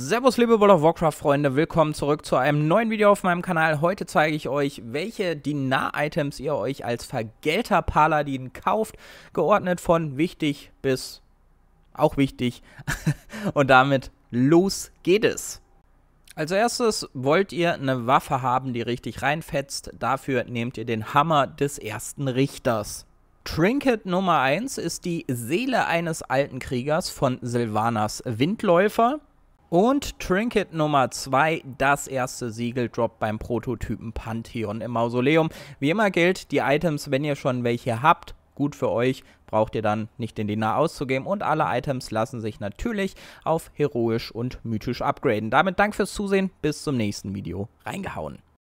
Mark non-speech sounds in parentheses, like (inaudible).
Servus liebe World of Warcraft Freunde, willkommen zurück zu einem neuen Video auf meinem Kanal. Heute zeige ich euch, welche Dinar-Items ihr euch als Vergelter-Paladin kauft, geordnet von wichtig bis auch wichtig. (laughs) Und damit los geht es! Als erstes wollt ihr eine Waffe haben, die richtig reinfetzt. Dafür nehmt ihr den Hammer des ersten Richters. Trinket Nummer 1 ist die Seele eines alten Kriegers von Silvanas Windläufer. Und Trinket Nummer 2, das erste Siegel droppt beim Prototypen Pantheon im Mausoleum. Wie immer gilt, die Items, wenn ihr schon welche habt, gut für euch, braucht ihr dann nicht den Dinar auszugeben und alle Items lassen sich natürlich auf heroisch und mythisch upgraden. Damit Dank fürs Zusehen, bis zum nächsten Video, reingehauen.